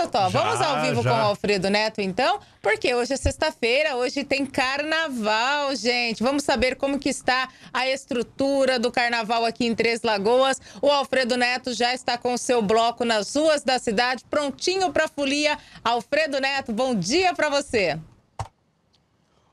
Totó? Então, já, Vamos ao vivo já. com o Alfredo Neto, então? Porque hoje é sexta-feira, hoje tem carnaval, gente. Vamos saber como que está a estrutura do carnaval aqui em Três Lagoas. O Alfredo Neto já está com o seu bloco nas ruas da cidade, prontinho para folia. Alfredo Neto, bom dia para você.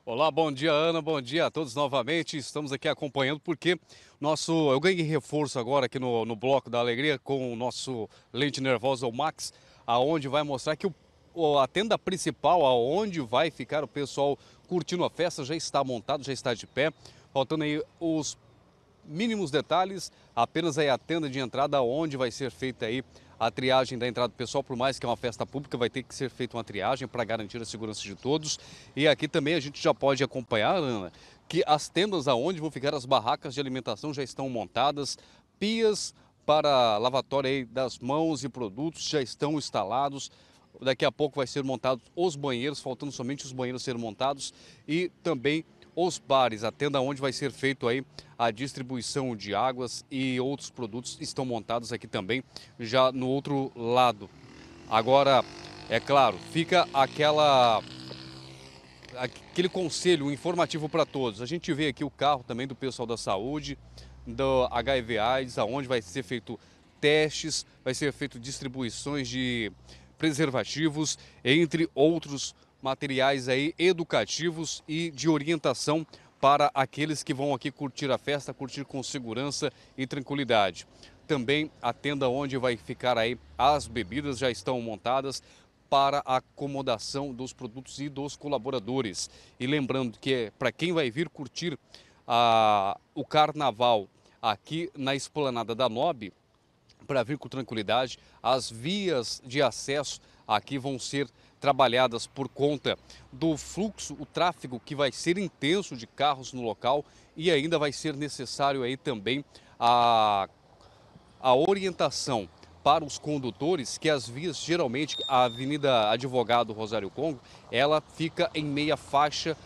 Olá, bom dia, Ana. Bom dia a todos novamente. Estamos aqui acompanhando porque nosso, eu ganhei reforço agora aqui no, no Bloco da Alegria com o nosso lente nervoso o Max aonde vai mostrar que o, a tenda principal, aonde vai ficar o pessoal curtindo a festa, já está montado, já está de pé. Faltando aí os mínimos detalhes, apenas aí a tenda de entrada, onde vai ser feita aí a triagem da entrada do pessoal, por mais que é uma festa pública, vai ter que ser feita uma triagem para garantir a segurança de todos. E aqui também a gente já pode acompanhar, Ana, que as tendas aonde vão ficar as barracas de alimentação já estão montadas, pias, para lavatório das mãos e produtos já estão instalados. Daqui a pouco vai ser montados os banheiros, faltando somente os banheiros serem montados e também os bares, a tenda onde vai ser feito aí a distribuição de águas e outros produtos estão montados aqui também, já no outro lado. Agora, é claro, fica aquela aquele conselho informativo para todos. A gente vê aqui o carro também do pessoal da saúde, do HIV AIDS, aonde vai ser feito testes, vai ser feito distribuições de preservativos, entre outros materiais aí educativos e de orientação para aqueles que vão aqui curtir a festa, curtir com segurança e tranquilidade. Também a tenda onde vai ficar aí as bebidas já estão montadas para a acomodação dos produtos e dos colaboradores. E lembrando que é para quem vai vir curtir a, o carnaval aqui na esplanada da MOB, para vir com tranquilidade, as vias de acesso aqui vão ser trabalhadas por conta do fluxo, o tráfego que vai ser intenso de carros no local e ainda vai ser necessário aí também a, a orientação para os condutores que as vias, geralmente a Avenida Advogado Rosário Congo, ela fica em meia faixa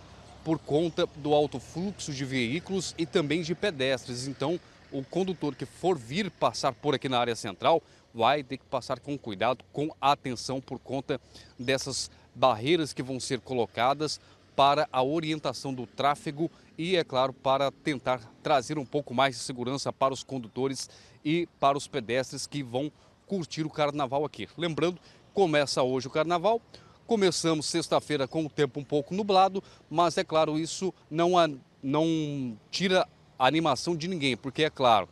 por conta do alto fluxo de veículos e também de pedestres. Então, o condutor que for vir passar por aqui na área central vai ter que passar com cuidado, com atenção por conta dessas barreiras que vão ser colocadas para a orientação do tráfego e, é claro, para tentar trazer um pouco mais de segurança para os condutores e para os pedestres que vão curtir o carnaval aqui. Lembrando, começa hoje o carnaval. Começamos sexta-feira com o tempo um pouco nublado, mas é claro, isso não, não tira a animação de ninguém, porque é claro,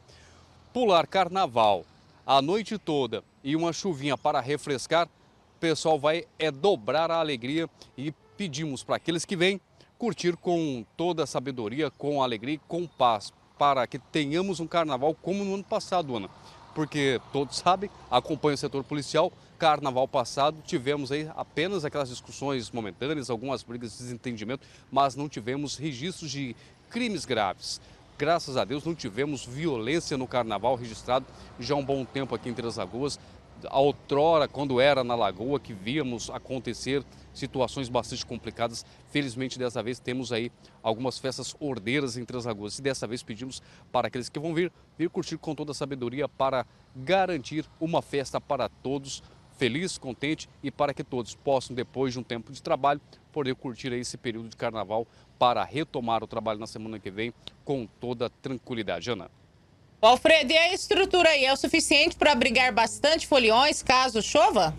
pular carnaval a noite toda e uma chuvinha para refrescar, o pessoal vai é dobrar a alegria e pedimos para aqueles que vêm curtir com toda a sabedoria, com alegria e com paz, para que tenhamos um carnaval como no ano passado, Ana. Porque todos sabem, acompanha o setor policial, carnaval passado, tivemos aí apenas aquelas discussões momentâneas, algumas brigas de desentendimento, mas não tivemos registros de crimes graves. Graças a Deus não tivemos violência no carnaval registrado já há um bom tempo aqui em Três Lagoas. A outrora, quando era na Lagoa, que víamos acontecer situações bastante complicadas. Felizmente, dessa vez, temos aí algumas festas ordeiras em Três Lagoas. E dessa vez pedimos para aqueles que vão vir, vir curtir com toda a sabedoria para garantir uma festa para todos feliz, contente e para que todos possam, depois de um tempo de trabalho, poder curtir esse período de carnaval para retomar o trabalho na semana que vem com toda tranquilidade. Ana. Alfredo, e a estrutura aí é o suficiente para abrigar bastante foliões caso chova?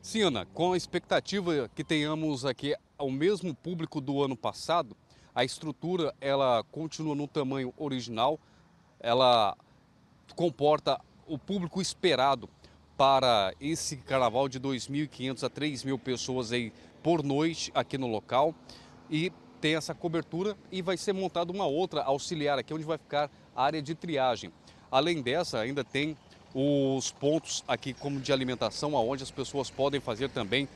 Sim, Ana, com a expectativa que tenhamos aqui o mesmo público do ano passado, a estrutura ela continua no tamanho original, ela comporta o público esperado para esse carnaval de 2.500 a 3.000 pessoas aí por noite aqui no local. E tem essa cobertura e vai ser montada uma outra auxiliar aqui, onde vai ficar a área de triagem. Além dessa, ainda tem os pontos aqui como de alimentação, aonde as pessoas podem fazer também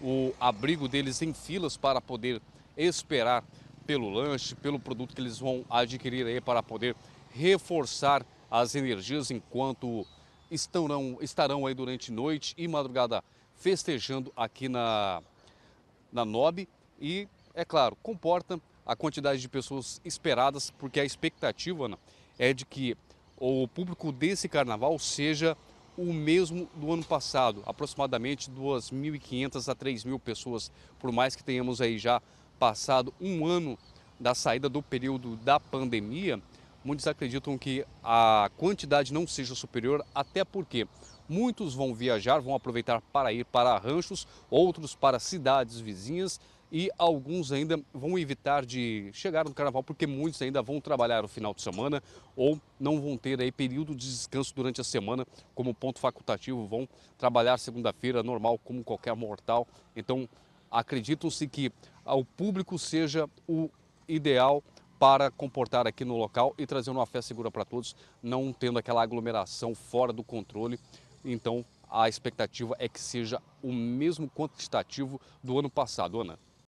o abrigo deles em filas para poder esperar pelo lanche, pelo produto que eles vão adquirir aí para poder reforçar as energias enquanto estarão, estarão aí durante noite e madrugada festejando aqui na, na NOB e, é claro, comporta a quantidade de pessoas esperadas, porque a expectativa Ana, é de que o público desse carnaval seja o mesmo do ano passado, aproximadamente 2.500 a 3.000 pessoas, por mais que tenhamos aí já passado um ano da saída do período da pandemia, muitos acreditam que a quantidade não seja superior, até porque muitos vão viajar, vão aproveitar para ir para ranchos, outros para cidades vizinhas e alguns ainda vão evitar de chegar no carnaval porque muitos ainda vão trabalhar o final de semana ou não vão ter aí período de descanso durante a semana como ponto facultativo, vão trabalhar segunda-feira normal como qualquer mortal. Então, acreditam-se que ao público seja o ideal para comportar aqui no local e trazer uma festa segura para todos, não tendo aquela aglomeração fora do controle. Então, a expectativa é que seja o mesmo quantitativo do ano passado, Ana.